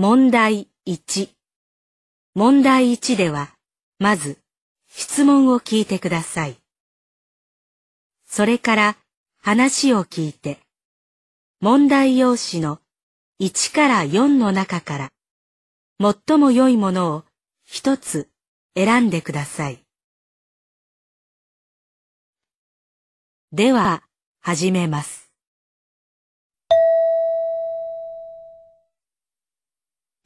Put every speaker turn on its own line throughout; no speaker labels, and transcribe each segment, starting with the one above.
問題1。問題1では、まず、質問を聞いてください。それから、話を聞いて、問題用紙の1から4の中から、最も良いものを一つ選んでください。
では、始めます。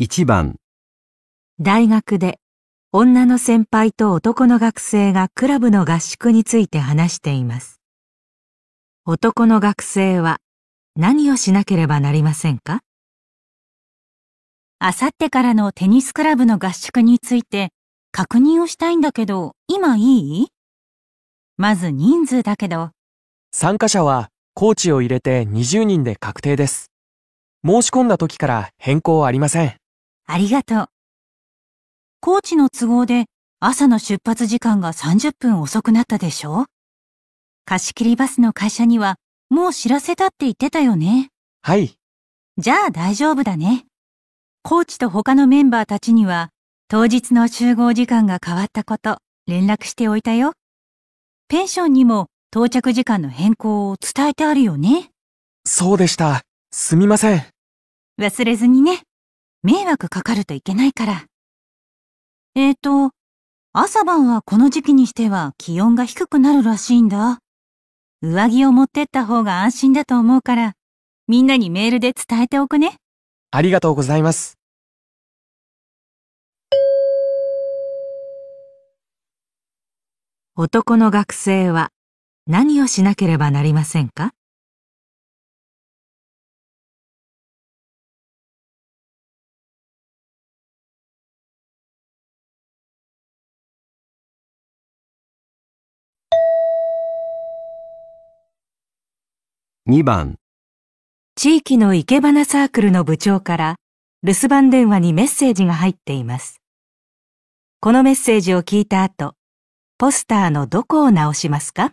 1番
大学で女の先輩と男の学生がクラブの合宿について話しています。男の学生は何をしなければなりませんかあさってからのテニスクラブの合宿について確認をしたいんだけど今いいまず人数だけど
参加者はコーチを入れて20人で確定です。申し込んだ時から変更ありません。ありがとう。コーチの都合で朝の出発時間が30
分遅くなったでしょ貸し切りバスの会社にはもう知らせたって言ってたよね。はい。じゃあ大丈夫だね。コーチと他のメンバーたちには当日の集合時間が変わったこと連絡しておいたよ。ペンションにも到着時間の変更を伝えてあるよね。
そうでした。すみません。
忘れずにね。迷惑かかるといけないから。えーと、朝晩はこの時期にしては気温が低くなるらしいんだ。上着を持ってった方が安心だと思うから、みんなにメールで伝えておくね。
ありがとうございます。
男の学生は何をしなければなりませんか2番地域の生け花サークルの部長から留守番電話にメッセージが入っています。このメッセージを聞いた後、ポスターのどこを直しますか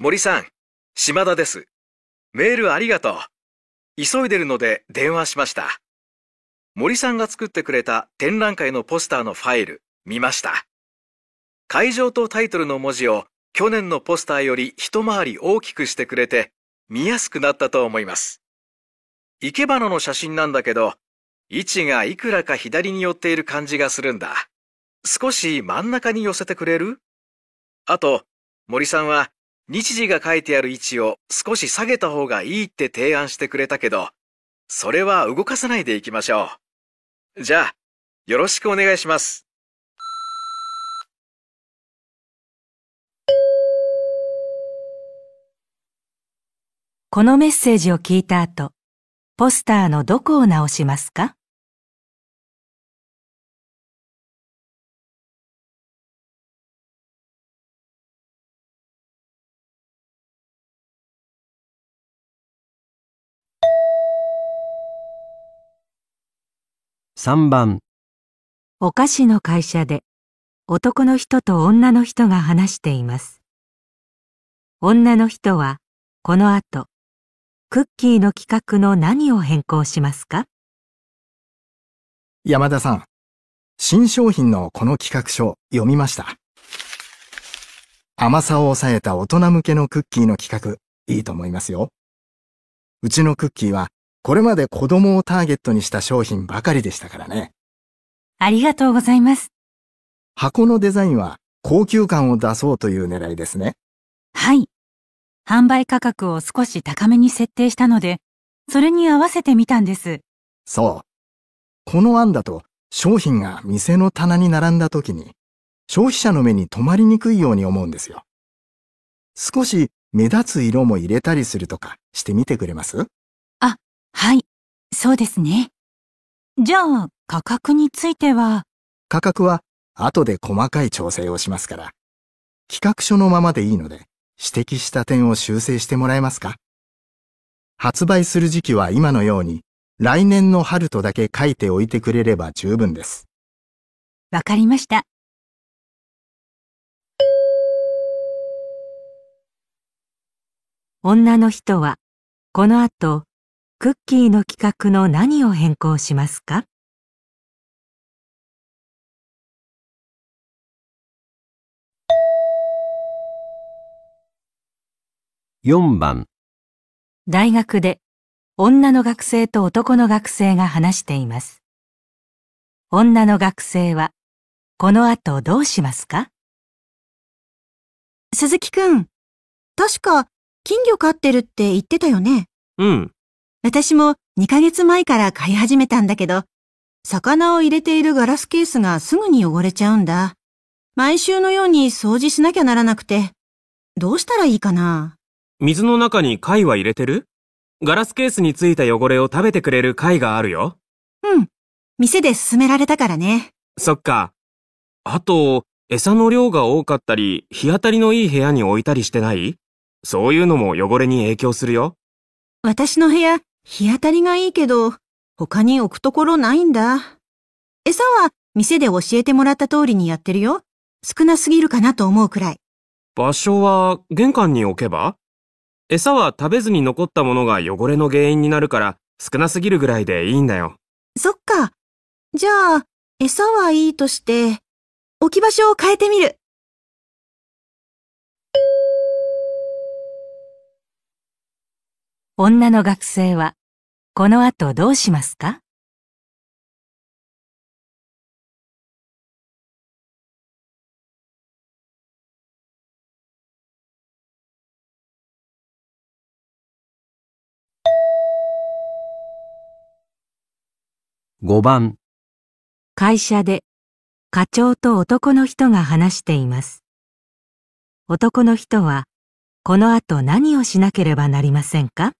森さん、島田です。メールありがとう。急いでるので電話しました。森さんが作ってくれた展覧会のポスターのファイル見ました。会場とタイトルの文字を去年のポスターより一回り大きくしてくれて、見やすくなったと思います。生け花の写真なんだけど、位置がいくらか左に寄っている感じがするんだ。少し真ん中に寄せてくれるあと、森さんは日時が書いてある位置を少し下げた方がいいって提案してくれたけど、
それは動かさないでいきましょう。じゃあ、よろしくお願いします。
このメッセージを聞いた後、ポスターのどこを直しますか
3番
お菓子の会社で男の人と女の人が話しています。女の人はこの後クッキーの企画の何を変更しますか
山田さん、新商品のこの企画書読みました。甘さを抑えた大人向けのクッキーの企画、いいと思いますよ。うちのクッキーは、これまで子供をターゲットにした商品ばかりでしたからね。ありがとうございます。箱のデザインは高級感を出そうという狙いですね。はい。
販売価格を少し高めに設定したので、それに合わせてみ
たんです。そう。この案だと商品が店の棚に並んだ時に消費者の目に留まりにくいように思うんですよ。少し目立つ色も入れたりするとかしてみてくれますあ、はい。
そうですね。じゃあ、価格については
価格は後で細かい調整をしますから、企画書のままでいいので、指摘した点を修正してもらえますか発売する時期は今のように、来年の春とだけ書いておいてくれれば十分です。
わかりました。女の人は、この後、クッキーの企
画の何を変更しますか
4番
大学で女の学生と男の学生が話しています。女の学生はこの後どうしますか鈴木くん、確か金魚飼ってるって言ってたよね。うん。私も2ヶ月前から飼い始めたんだけど、魚を入れているガラスケースがすぐに汚れちゃうんだ。毎週のように掃除しなきゃならなくて、どうしたらいいかな
水の中に貝は入れてるガラスケースについた汚れを食べてくれる貝があるよ。
うん。店で勧められたからね。
そっか。あと、餌の量が多かったり、日当たりのいい部屋に置いたりしてないそういうのも汚れに影響するよ。
私の部屋、日当たりがいいけど、他に置くところないんだ。餌は店で教えてもらった通りにやってるよ。少なすぎるかなと思うくらい。
場所は玄関に置けば餌は食べずに残ったものが汚れの原因になるから少なすぎるぐらいでいいんだよ。
そっか。じゃあ、餌はいいとして、置き場所を変えてみる。女の学生は、この後
どうしますか5番
会社で課長と男の人が話しています男の人はこ
の後何をしなければなりませんか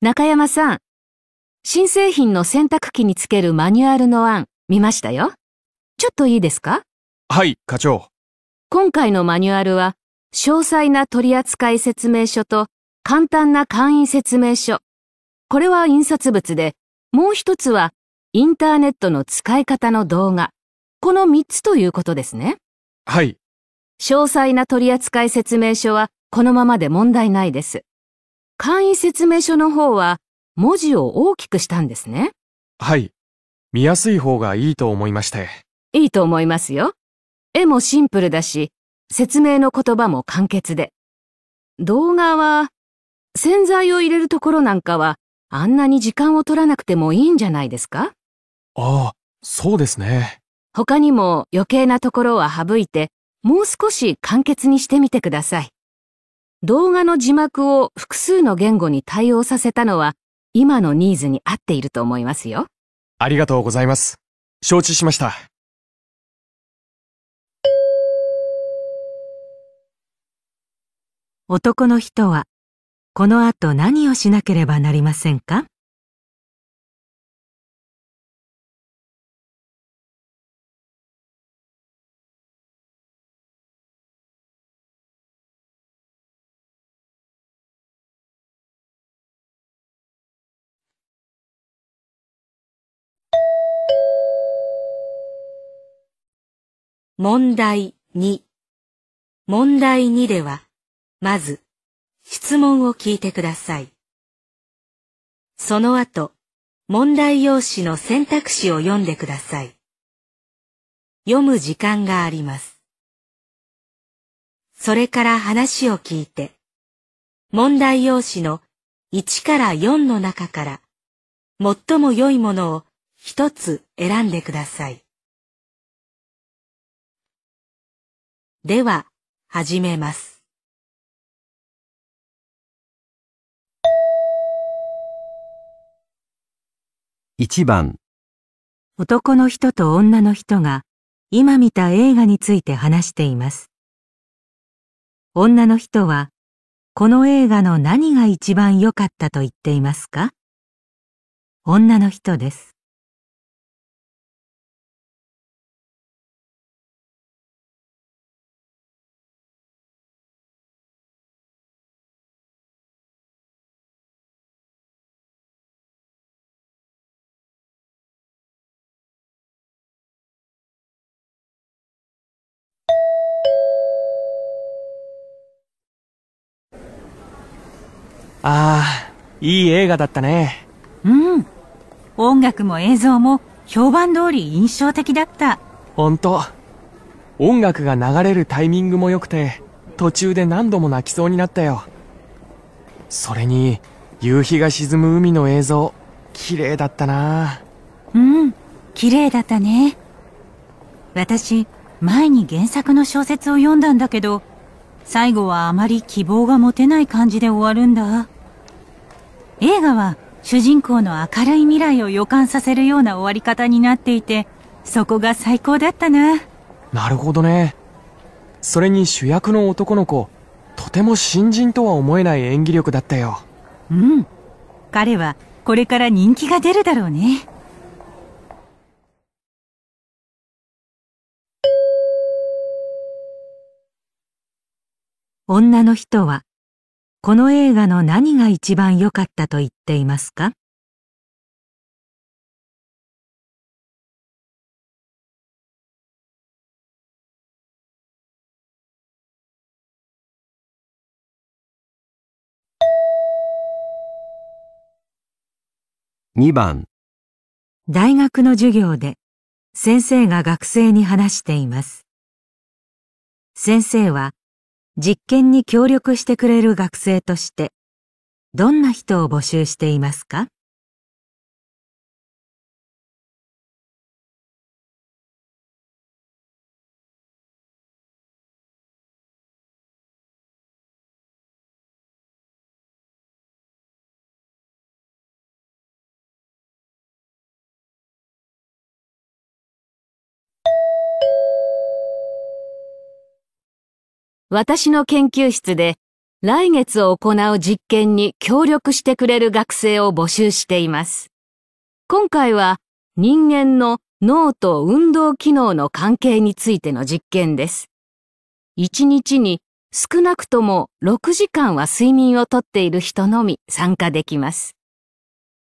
中山さん新製品の洗濯機につけるマニュアルの案見ましたよちょっといいですか
はい課長
今回のマニュアルは詳細な取扱説明書と簡単な簡易説明書これは印刷物でもう一つは、インターネットの使い方の動画。この三つということですね。はい。詳細な取扱説明書はこのままで問題ないです。簡易説明書の方は文字を大きくしたんですね。
はい。見やすい方がいいと思いまして。
いいと思いますよ。絵もシンプルだし、説明の言葉も簡潔で。動画は、洗剤を入れるところなんかはあんなに時間を取らなくてもいいんじゃないですか
ああ、そうですね。
他にも余計なところは省いて、もう少し簡潔にしてみてください。動画の字幕を複数の言語に対応させたのは、今のニーズに合っていると思いますよ。ありがとうございます。承知しました。
男の人はこの後何をしなければなりませんか問題2問題2では、まず、質問を聞いてください。その後、問題用紙の選択肢を読んでください。読む時間があります。それから話を聞いて、問題用紙の1から4の中から、最も良いものを一つ選んでください。では、始めます。1番男の人と女の人が今見た映画について話しています。女の人はこの映画の何が一番良かったと言っていますか
女の人です。
ああ、いい映画だったね。
うん。音楽も映像も評判通り印象的だった。
ほんと。音楽が流れるタイミングも良くて、途中で何度も泣きそうになったよ。それに、夕日が沈む海の映像、綺麗だったな
うん、綺麗だったね。私、前に原作の小説を読んだんだけど、最後はあまり希望が持てない感じで終わるんだ。映画は主人公の明るい未来を予感させるような終わり方になっていてそこが最高だったな
なるほどねそれに主役の男の子とても新人とは思えない演技力だったようん
彼はこれから人気が出るだろうね女の人はこの映画の何が一番良かったと言っていますか2番大学の授業で先生が学生に話しています。先生は実験に協力してくれる学生として、どんな人を募集していますか
私の研究室で来月行う実験に協力してくれる学生を募集しています。今回は人間の脳と運動機能の関係についての実験です。1日に少なくとも6時間は睡眠をとっている人のみ参加できます。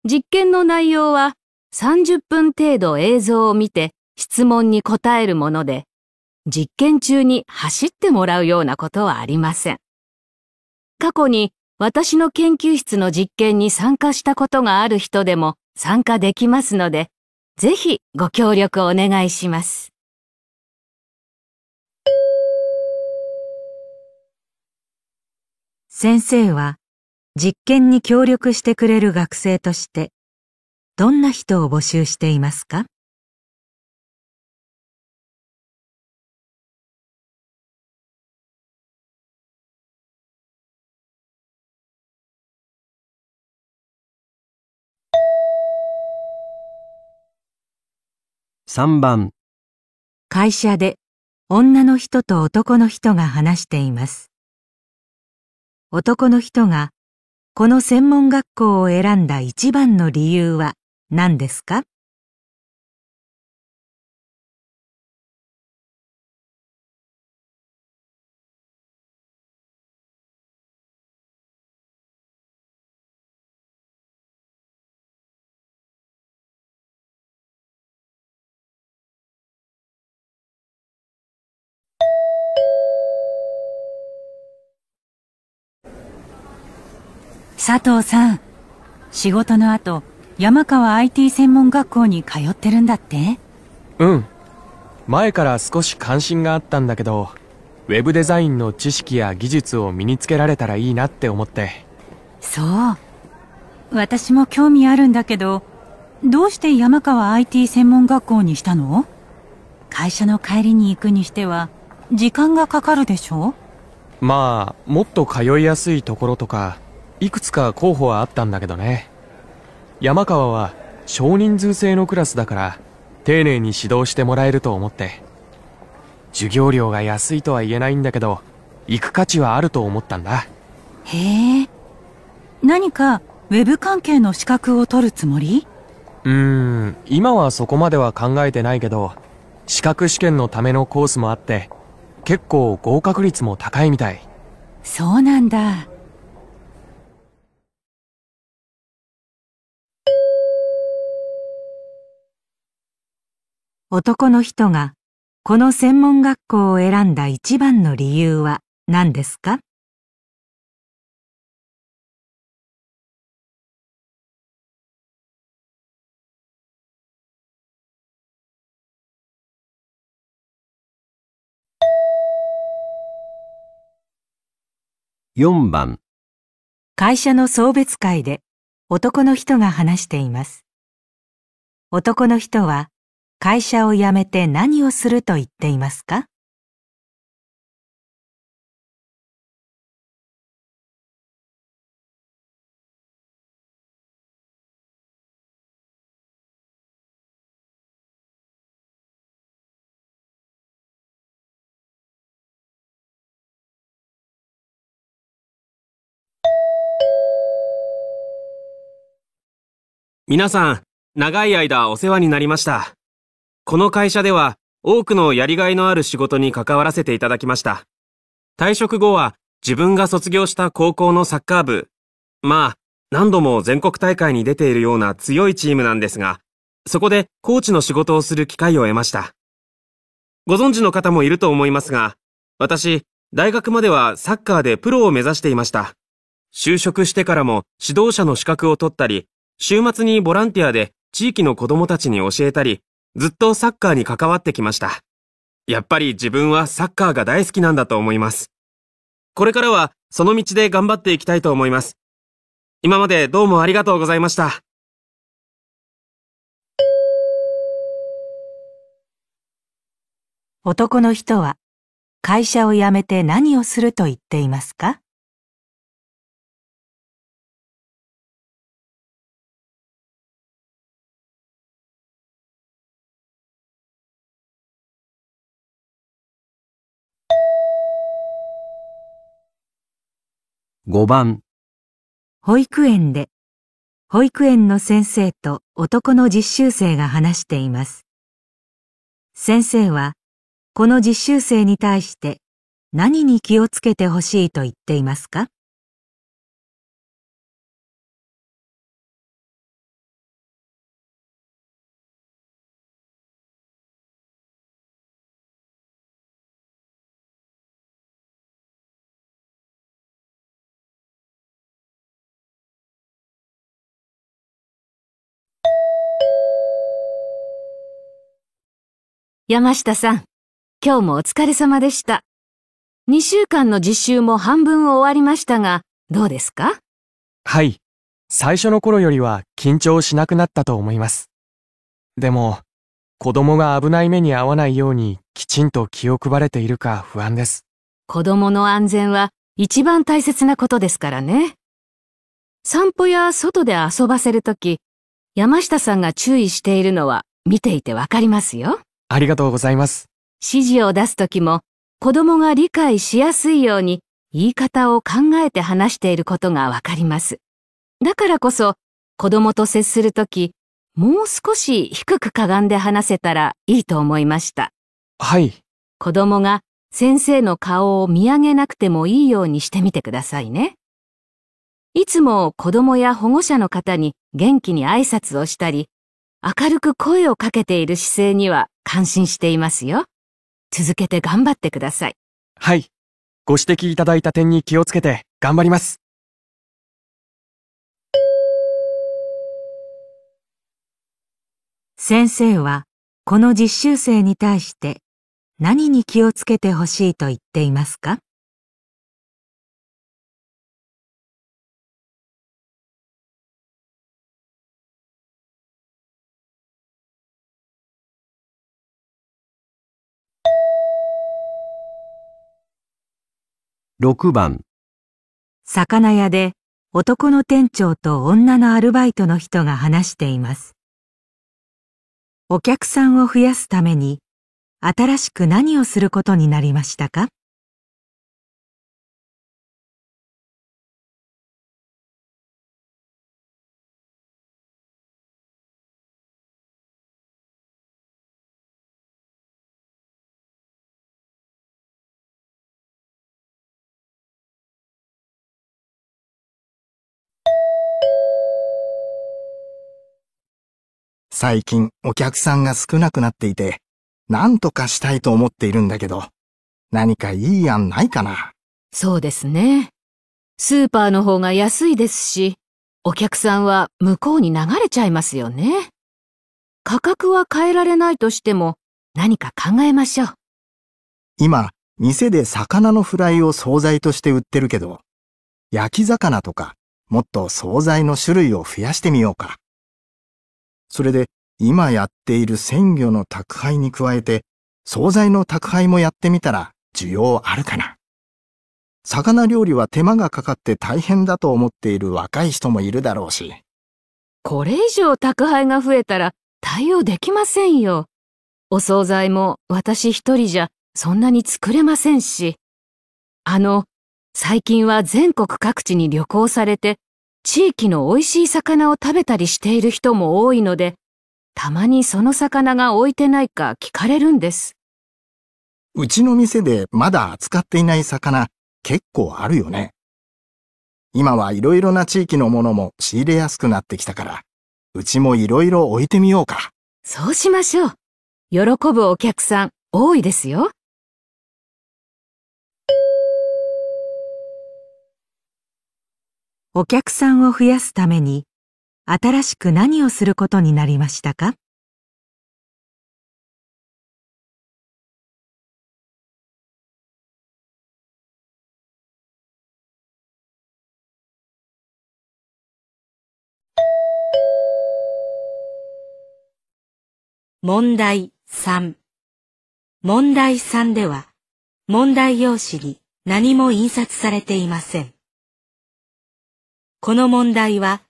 実験の内容は30分程度映像を見て質問に答えるもので、実験中に走ってもらうようなことはありません。過去に私の研究室の実験に参加したことがある人でも参加できますので、ぜひご協力お願いします。
先生は実験に協力してくれる学生としてどんな人を募集していますか3番会社で女の人と男の人が話しています男の人がこの専門学校を選んだ一
番の理由は何ですか
佐藤さん、仕事の後、山川 IT 専門学校に通ってるんだって
うん。前から少し関心があったんだけど、ウェブデザインの知識や技術を身につけられたらいいなって思って。
そう。私も興味あるんだけど、どうして山川 IT 専門学校にしたの会社の帰りに行くにしては、時間がかかるでしょ
まあ、もっと通いやすいところとか、いくつか候補はあったんだけどね山川は少人数制のクラスだから丁寧に指導してもらえると思って授業料が安いとは言えないんだけど行く価値はあると思ったんだ
へえ何かウェブ関係の資格を
取るつもりうーん今はそこまでは考えてないけど資格試験のためのコースもあって結構合格率も高いみたい
そうなんだ男の人がこの専門学校を選んだ一番の理由は何ですか
4番
会社の送別会で男の人が話しています男の人は会社を辞めて何
をすると言っていますか
皆さん、長い間お世話になりました。この会社では多くのやりがいのある仕事に関わらせていただきました。退職後は自分が卒業した高校のサッカー部。まあ、何度も全国大会に出ているような強いチームなんですが、そこでコーチの仕事をする機会を得ました。ご存知の方もいると思いますが、私、大学まではサッカーでプロを目指していました。就職してからも指導者の資格を取ったり、週末にボランティアで地域の子供たちに教えたり、ずっとサッカーに関わってきました。やっぱり自分はサッカーが大好きなんだと思います。これからはその道で頑張っていきたいと思います。今までどうもありがとうございました。
男の人は会社を辞めて何をすると言っています
か
5番
保育園で保育園の先生と男の実習生が話しています。先生はこの実習生に対して何に気をつけてほしいと言っ
ていますか
山下さん、今日もお疲れ様でした。2週間の実習も半分終わりましたが、どうですか
はい。最初の頃よりは緊張しなくなったと思います。でも、子供が危ない目に遭わないようにきちんと気を配れているか不安です。
子供の安全は一番大切なことですからね。散歩や外で遊ばせるとき、山下さんが注意しているのは見ていてわかりますよ。
ありがとうございま
す。指示を出すときも、子供が理解しやすいように言い方を考えて話していることがわかります。だからこそ、子供と接するとき、もう少し低くかがんで話せたらいいと思いました。はい。子供が先生の顔を見上げなくてもいいようにしてみてくださいね。いつも子供や保護者の方に元気に挨拶をしたり、明るく声をかけている姿勢には感心していますよ。続けて頑張ってください。
はい。ご指摘いただいた点に気
を
つけて頑張ります。先生はこの実習生に対して何に気をつけてほしいと言っていますか6番魚屋で男の店長と女のアルバイトの人が話しています。お客さんを増やすために新しく何をすることになりましたか
最近お客さんが少なくなっていて、何とかしたいと思っているんだけど、何かいい案ないかな。そうですね。
スーパーの方が安いですし、お客さんは向こうに流れちゃいますよね。価格は変えられないとしても、何か考
えましょう。今、店で魚のフライを惣菜として売ってるけど、焼き魚とか、もっと惣菜の種類を増やしてみようか。それで、今やっている鮮魚の宅配に加えて、惣菜の宅配もやってみたら需要あるかな。魚料理は手間がかかって大変だと思っている若い人もいるだろうし。これ以
上宅配が増えたら対応できませんよ。お惣菜も私一人じゃそんなに作れませんし。あの、最近は全国各地に旅行されて、地域の美味しい魚を食べたりしている人も多いので、たまにその魚が置いてないか聞かれるんです。
うちの店でまだ扱っていない魚結構あるよね。今はいろいろな地域のものも仕入れやすくなってきたから、うちもいろいろ置いてみようか。そうしましょう。喜ぶお客さん
多いですよ。
お客さんを増やすために新しく何をすることになりましたか問題3問題3では問題用紙に何も印刷されていません。この問題は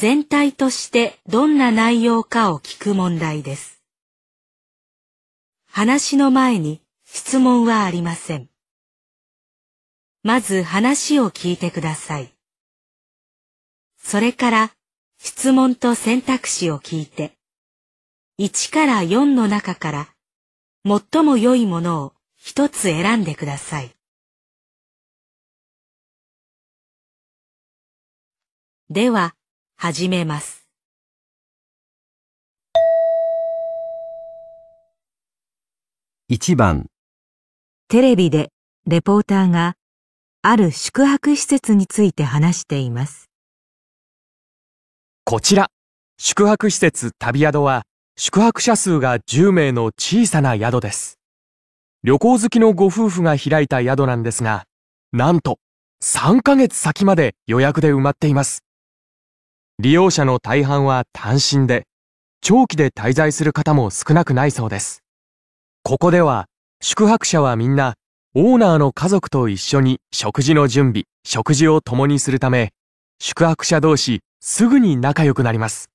全体としてどんな内容かを聞く問題です。話の前に質問はありません。まず話を聞いてください。それから質問と選択肢を聞いて、1から4の中から最も良いものを一つ選んでください。
では、始めます。1番
テレビでレポーターがある宿泊施設について話しています。
こちら、宿泊施設旅宿は宿泊者数が10名の小さな宿です。旅行好きのご夫婦が開いた宿なんですが、なんと3ヶ月先まで予約で埋まっています。利用者の大半は単身で、長期で滞在する方も少なくないそうです。ここでは、宿泊者はみんな、オーナーの家族と一緒に食事の準備、食事を共にするため、宿泊者同士すぐに仲良くなります。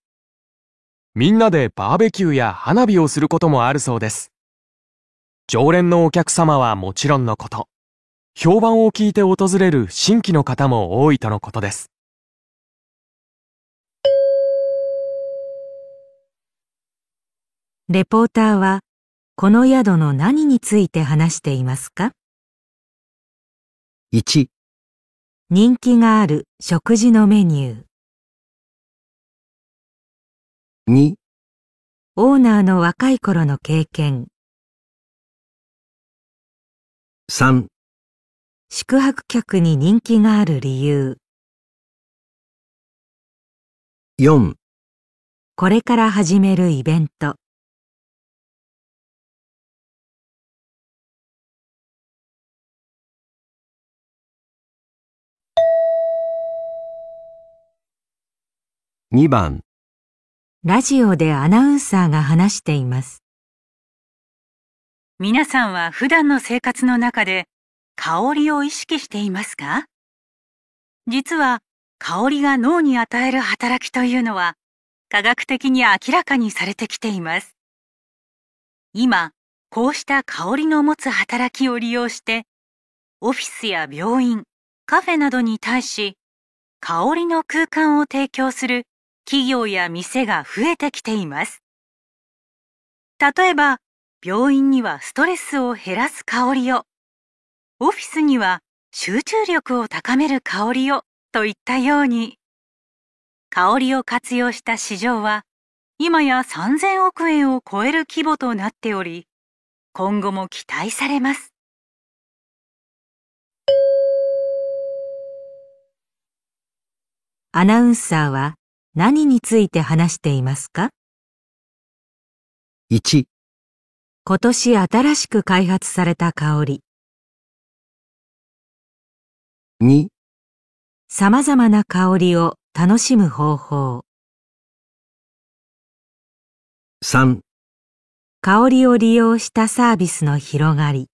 みんなでバーベキューや花火をすることもあるそうです。常連のお客様はもちろんのこと、評判を聞いて訪れる新規の方も多いとのことです。
レポーターはこの宿の何について話していますか
?1 人気がある食事のメニュー2オーナーの若い頃の経験3宿泊客に人気がある理由4これから始めるイベント2番
ラジオでアナウンサーが話しています。皆さんは普段の生活の中で香りを意識していますか実は香りが脳に与える働きというのは科学的に明らかにされてきています。今、こうした香りの持つ働きを利用してオフィスや病院、カフェなどに対し香りの空間を提供する企業や店が増えてきています。例えば、病院にはストレスを減らす香りを、オフィスには集中力を高める香りをといったように、香りを活用した市場は、今や3000億円を超える規模となっており、今後も期待されます。アナウンサーは何について話していますか ?1 今年新しく開発された香り2様々な香りを楽しむ方法3香りを利用したサー
ビスの広がり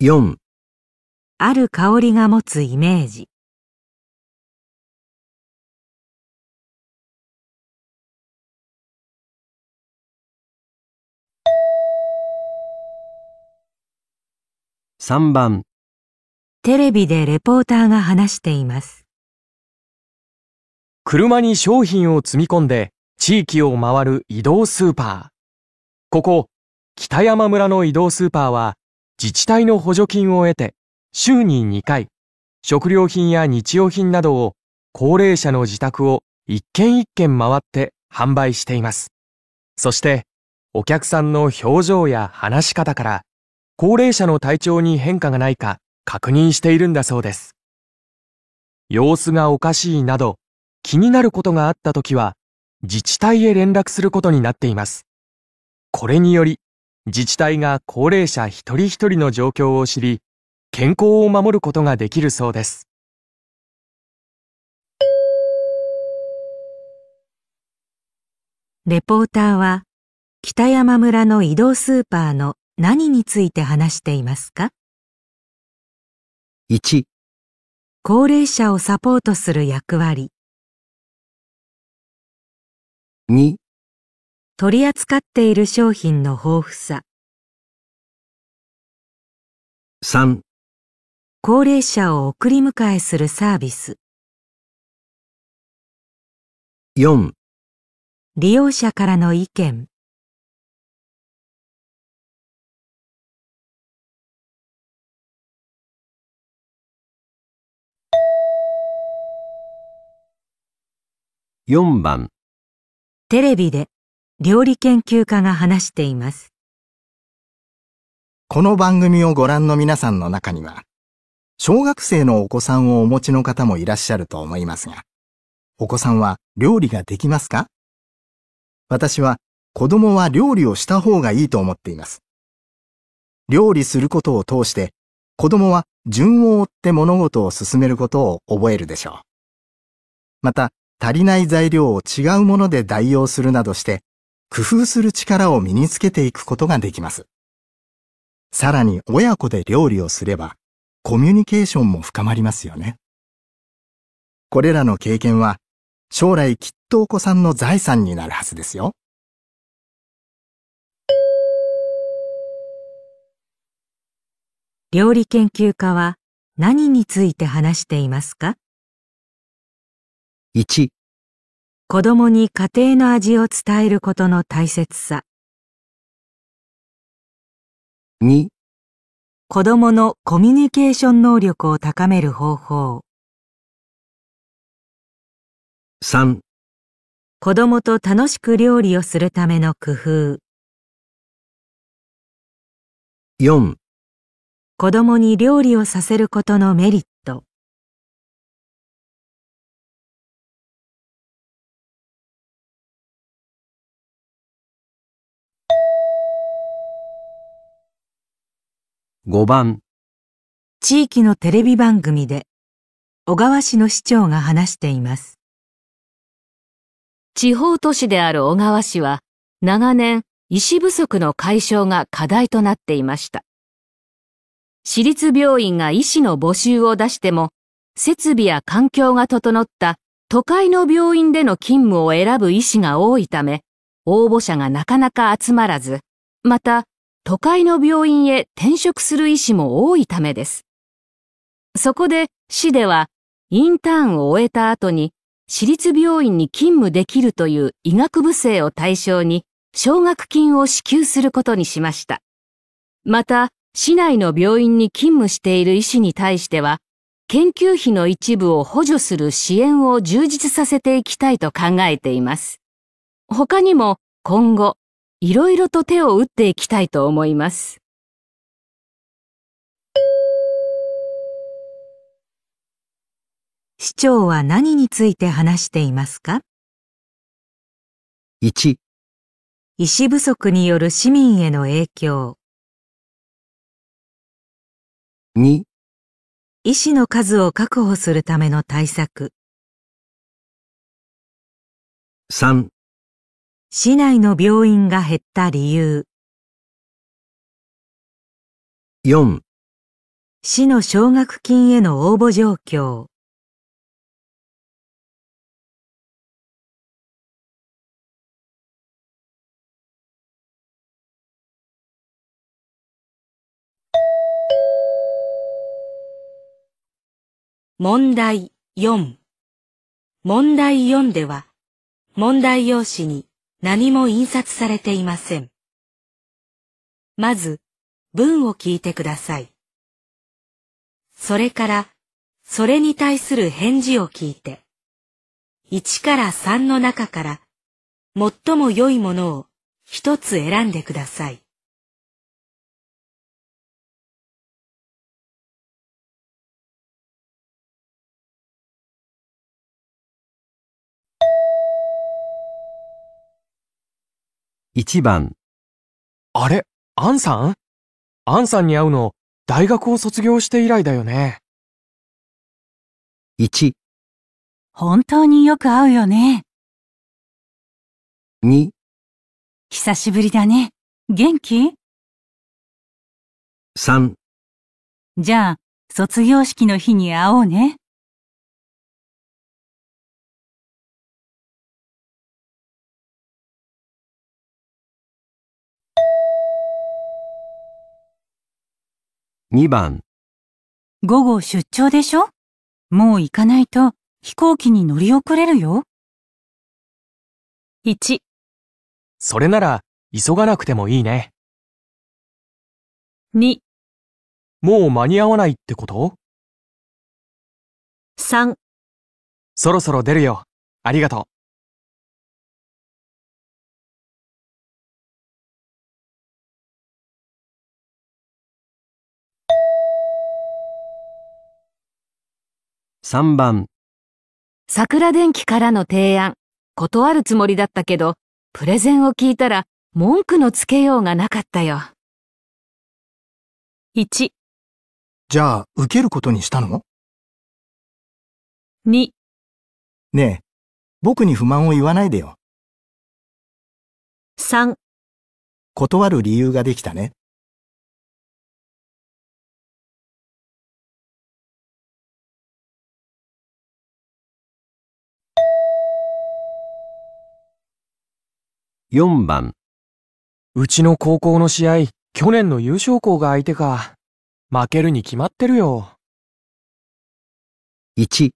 4ある香りが持つイメージ3番
テレビでレポーターが話しています
車に商品を積み込んで地域を回る移動スーパーここ北山村の移動スーパーは自治体の補助金を得て週に2回食料品や日用品などを高齢者の自宅を一軒一軒回って販売していますそしてお客さんの表情や話し方から高齢者の体調に変化がないか確認しているんだそうです。様子がおかしいなど気になることがあった時は自治体へ連絡することになっています。これにより自治体が高齢者一人一人の状況を知り健康を守ることができるそうです。
レポーターは北山村の移動スーパーの何について話していますか ?1 高齢者をサポートする役割
2取り扱っている商品の豊富さ3高齢者を送り迎えするサービス4利用者からの意見
4番
テレビで料理研究家が話し
ています。この番組をご覧の皆さんの中には、小学生のお子さんをお持ちの方もいらっしゃると思いますが、お子さんは料理ができますか私は子供は料理をした方がいいと思っています。料理することを通して子供は順を追って物事を進めることを覚えるでしょう。また、足りない材料を違うもので代用するなどして、工夫する力を身につけていくことができます。さらに親子で料理をすれば、コミュニケーションも深まりますよね。これらの経験は、将来きっとお子さんの財産になるはずですよ。料理研究家
は何について話していますか1子供に家庭の味を伝えることの大切さ
2子供のコミュニケー
ション能力を高める方法3子供と楽しく料理をするための工夫4子供に料理をさ
せることのメリット
5番
地域のテレビ番組で小川市の市長が話しています
地方都市である小川市は長年医師不足の解消が課題となっていました私立病院が医師の募集を出しても設備や環境が整った都会の病院での勤務を選ぶ医師が多いため応募者がなかなか集まらずまた都会の病院へ転職する医師も多いためです。そこで市ではインターンを終えた後に私立病院に勤務できるという医学部生を対象に奨学金を支給することにしました。また、市内の病院に勤務している医師に対しては、研究費の一部を補助する支援を充実させていきたいと考えています。他にも今後、いろいろと手を打っていきたいと思います。
市長は
何について話してい
ますか ?1 医師不足による
市民への影響2
医師の数を確保するための対策3市内の病院が減った理由。
4市の奨学金への応募状況。
問題4問題4では問題用紙に何も印刷されていません。まず、文を聞いてください。それから、それに対する返事を聞いて、1から3の中から、最も良いものを一つ選んでく
ださい。
1番あれアンさんアンさんに会うの大学を卒業して以来だ
よね。1本当によく会うよね。2久しぶりだね。元気 ?3 じゃあ卒業式の日に会おうね。
2番
午後出張でしょもう行かないと飛行機に乗り遅れるよ。1
それなら急がなくてもいいね。2もう間に合わないってこと3そろそろ出るよ。ありがとう。
3番
桜電気からの提案断るつもりだったけどプレゼンを聞いたら文句のつけようがなかったよ
1じゃあ受けることにしたの ?2 ねえ僕に不満を言わないでよ3断る理由ができたね
4番うちの高校の試合、去年の優勝校が相手か。負けるに決まってるよ。1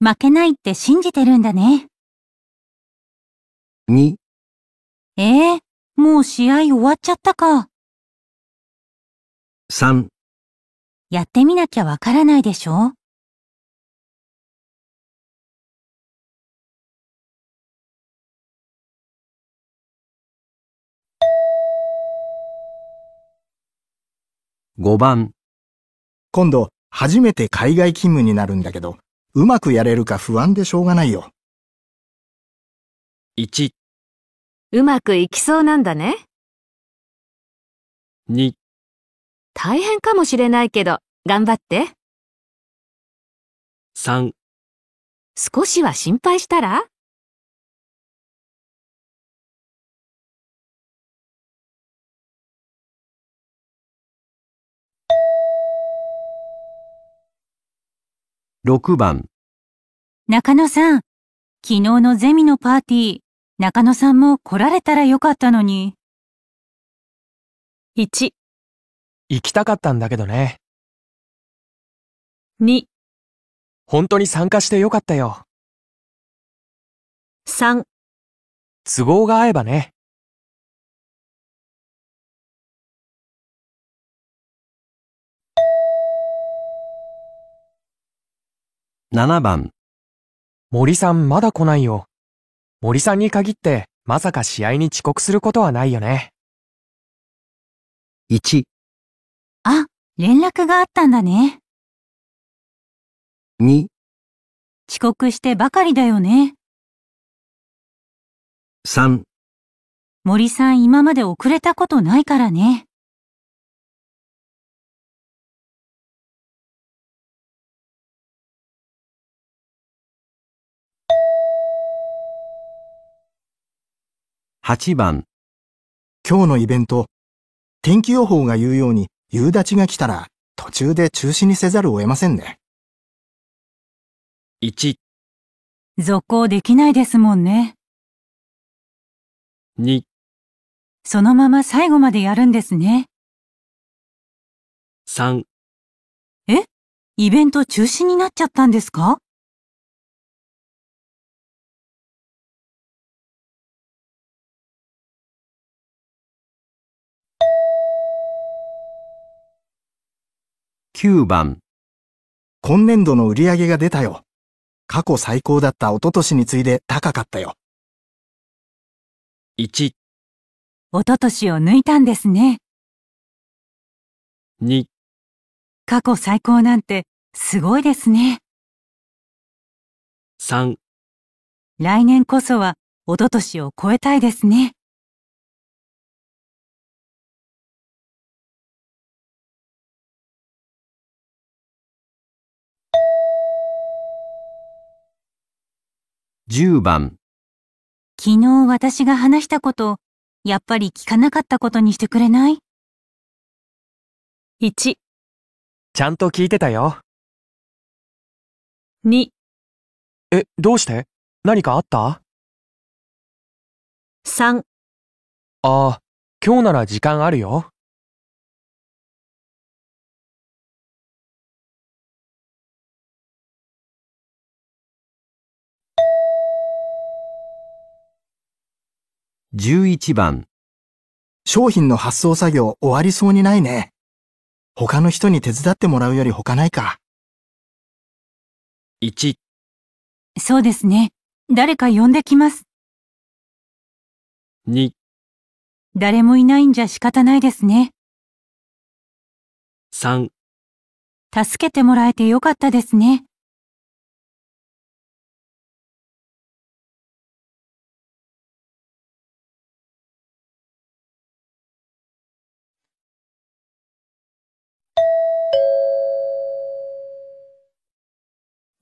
負けないって信じてるんだ
ね。2ええー、もう試合終わっちゃったか。3やってみなきゃわからないでしょ
5番。今度、初めて海外勤務になるんだけど、うまくやれるか不安でしょうがないよ。
1、
うまくいきそうなんだね。
2、大変かもしれないけど、頑張って。3。少しは心配したら
6番中野さん、昨日のゼミのパーティー、中野さんも来られたらよかったのに。1、
行きたかったんだけどね。2、本当に参加してよかったよ。3、都合が合えばね。
7番森さんまだ来ないよ。森さんに限ってまさか試合に遅刻することはないよね。1
あ、連絡があったんだね。
2遅刻してばかりだよね。3森さん今まで遅れたことないからね。
8番今日のイベント、天気予報が言うように夕立が来たら途中で中止にせざるを得ませんね。1、続行で
きないですもんね。2、そのまま最後までやるんですね。3、えイベント中止になっちゃったんですか
9番今年度の売り上げが出たよ。過去最高だった一昨年に次
いで高かったよ。1、一昨年を抜いたんですね。2、過去最高なんてすごいですね。3、来年こそは一昨年を超えたいですね。
10番
昨日私が話したこと、やっぱり聞かなかったことにしてくれない ?1 ち
ゃんと聞いてたよ。2え、どうして何かあった ?3 ああ、今日なら時間あるよ。
11番。商品の発送作業終わりそうにないね。他の人に手伝ってもらうより他ないか。
1、そうですね。誰か呼んできます。2、誰もいないんじゃ仕方ないですね。3助けてもらえてよかったですね。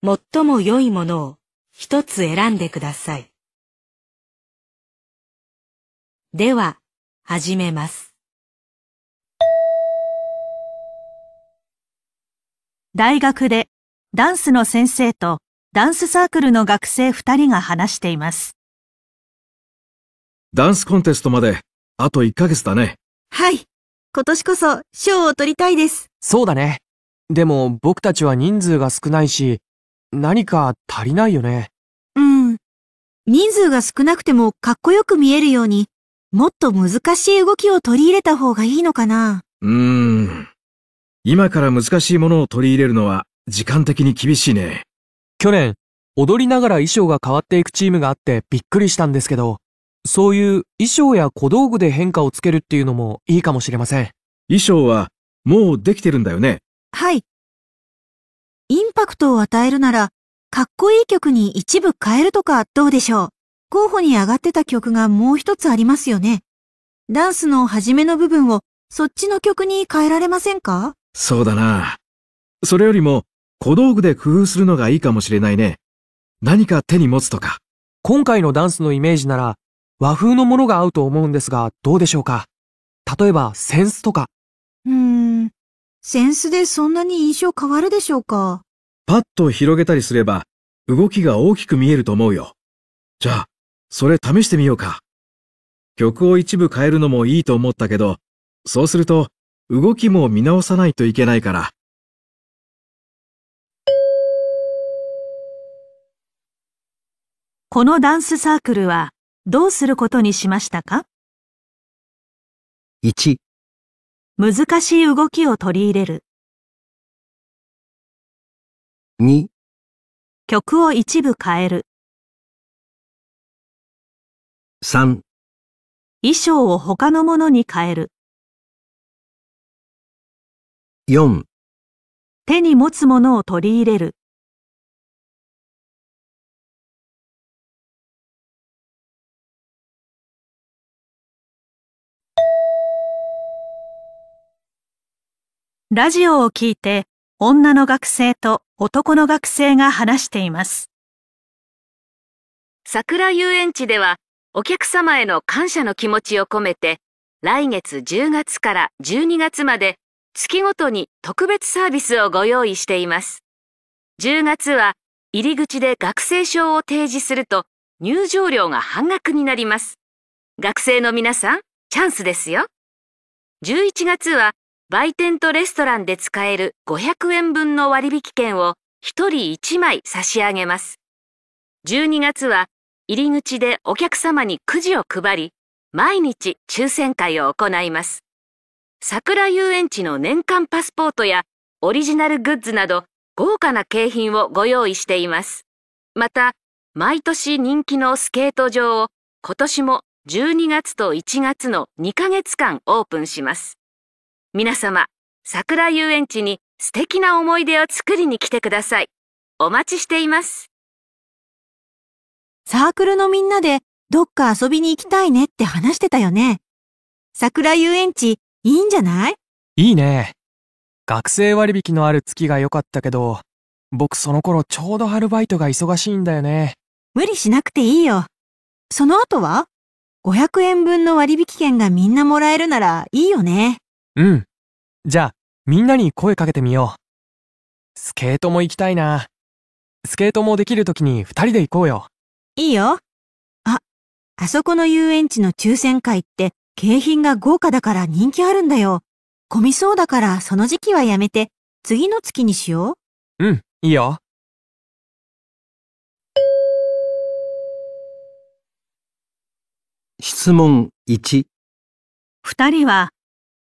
最も良いものを一つ選んでください。では、始めます。大学でダンスの先生とダンスサークルの学生二人が話しています。
ダンスコンテストまであと一ヶ月だね。
はい。今年こそ賞を取りたいです。
そうだね。でも僕たちは人数が少ないし、何か足りないよね。
うん。人数が少なくてもかっこよく見えるように、もっと難しい動きを取り入れた方がいいのかな。
うーん。今から難しいものを取り入れるのは
時間的に厳しいね。去年、踊りながら衣装が変わっていくチームがあってびっくりしたんですけど、そういう衣装や小道具で変化をつけるっていうのもいいかもしれません。衣装はもうできてるんだよね。はい。
インパクトを与えるなら、かっこいい曲に一部変えるとかどうでしょう。候補に上がってた曲がもう一つありますよね。ダンスの初めの部分をそっちの曲に変えられませんか
そうだな。それよりも小道具で工夫するのがいいかもしれないね。何か手に持つとか。今
回のダンスのイメージなら和風のものが合うと思うんですがどうでしょうか例えばセンスとか。
うーん、センスでそんなに印象変わるでしょうか
パッと広げたりすれば、動きが大きく見えると思うよ。じゃあ、それ試してみようか。曲を一部変えるのもいいと思ったけど、そうすると、動きも見直さないといけないから。
このダンスサークルはどうすることにしましたか ?1 難しい動きを取り入れる。
2曲を一部変える。3衣装を他のものに変える。4手に持つものを取り入れる。
ラジオを聞いて女の学生と男の学生が話しています。
桜遊園地ではお客様への感謝の気持ちを込めて来月10月から12月まで月ごとに特別サービスをご用意しています。10月は入り口で学生証を提示すると入場料が半額になります。学生の皆さん、チャンスですよ。11月は売店とレストランで使える500円分の割引券を1人1枚差し上げます。12月は入り口でお客様にくじを配り、毎日抽選会を行います。桜遊園地の年間パスポートやオリジナルグッズなど豪華な景品をご用意しています。また、毎年人気のスケート場を今年も12月と1月の2ヶ月間オープンします。皆様、桜遊園地に素敵な思い出を作りに来てください。お待ちしています。サークルの
みんなでどっか遊びに行きたいねって話してたよね。桜遊園地
いいんじゃないいいね。学生割引のある月が良かったけど、僕その頃ちょうどアルバイトが忙しいんだよね。無理しなくていいよ。
その後は ?500 円分の割引券がみんなもらえるならいい
よね。うん。じゃあ、みんなに声かけてみよう。スケートも行きたいな。スケートもできる時に二人で行こうよ。いいよ。
あ、あそこの遊園地の抽選会って景品が豪華だから人気あるんだよ。混みそうだからその時期はやめて、次の月にしよ
う。うん、いいよ。質問1。
二人は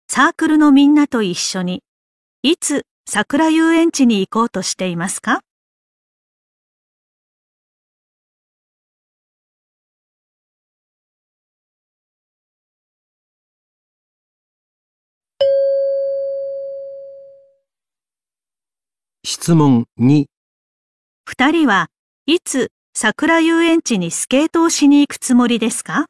サークルのみんなと一緒に、いつ桜遊園地に行こうと
していますか質問二。
二人はいつ桜遊園地にスケート
をしに行くつもりですか